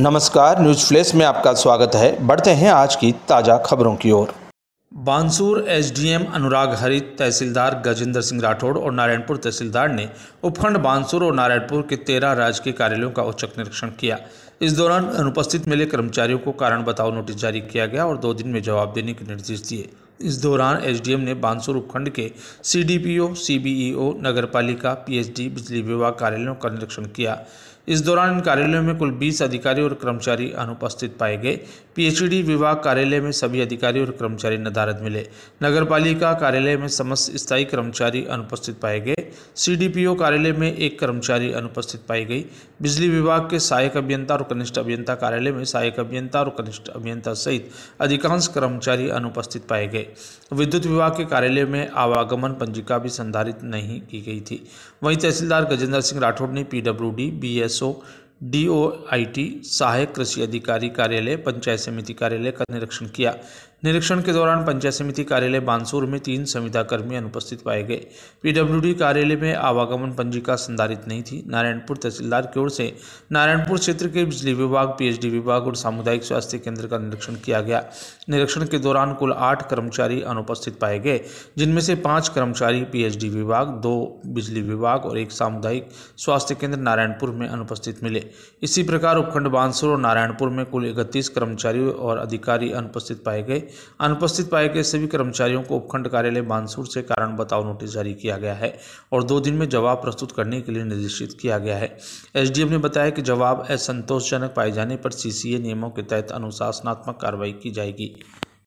नमस्कार news flash में आपका स्वागत है बढ़ते हैं आज की ताज़ा खबरों की ओर बांसूर एसडीएम अनुराग हरित तहसीलदार गजेंद्र सिंह राठौड़ और नारायणपुर तहसीलदार ने उपखंड बांसूर और नारायणपुर के तेरह राजकीय कार्यालयों का औचक निरीक्षण किया इस दौरान अनुपस्थित मिले कर्मचारियों को कारण बताओ नोटिस जारी किया गया और दो दिन में जवाब देने के निर्देश दिए इस दौरान एसडीएम ने बांसूर उपखंड के सीडीपीओ, सीबीईओ, नगरपालिका, पीएचडी, बिजली विभाग कार्यालयों का निरीक्षण किया इस दौरान इन कार्यालयों में कुल 20 अधिकारी और कर्मचारी अनुपस्थित पाए गए पीएचडी विभाग कार्यालय में सभी अधिकारी और कर्मचारी नदारद मिले नगर पालिका कार्यालय में समस्त स्थायी कर्मचारी अनुपस्थित पाए गए सीडीपीओ कार्यालय में एक कर्मचारी अनुपस्थित पाई गई बिजली विभाग के सहायक अभियंता और कनिष्ठ अभियंता कार्यालय में सहायक अभियंता और कनिष्ठ अभियंता सहित अधिकांश कर्मचारी अनुपस्थित पाए गए विद्युत विभाग के कार्यालय में आवागमन पंजिका भी संधारित नहीं की गई थी वहीं तहसीलदार गजेंद्र सिंह राठौड़ ने बी एस so डीओआईटी सहायक कृषि अधिकारी कार्यालय पंचायत समिति कार्यालय का निरीक्षण किया निरीक्षण के दौरान पंचायत समिति कार्यालय बानसूर में तीन संविदाकर्मी अनुपस्थित पाए गए पीडब्ल्यूडी कार्यालय में आवागमन पंजिका संधारित नहीं थी नारायणपुर तहसीलदार की ओर से नारायणपुर क्षेत्र के बिजली विभाग पीएचडी विभाग और सामुदायिक स्वास्थ्य केंद्र का निरीक्षण किया गया निरीक्षण के दौरान कुल आठ कर्मचारी अनुपस्थित पाए गए जिनमें से पाँच कर्मचारी पीएचडी विभाग दो बिजली विभाग और एक सामुदायिक स्वास्थ्य केंद्र नारायणपुर में अनुपस्थित मिले इसी प्रकार उपखंड बांसुर और नारायणपुर में कुल इकतीस कर्मचारी और अधिकारी अनुपस्थित पाए गए अनुपस्थित पाए गए सभी कर्मचारियों को उपखंड कार्यालय बांसुर से कारण बताओ नोटिस जारी किया गया है और दो दिन में जवाब प्रस्तुत करने के लिए निर्देशित किया गया है एस ने बताया कि जवाब असंतोषजनक पाए जाने पर सीसीए नियमों के तहत अनुशासनात्मक कार्रवाई की जाएगी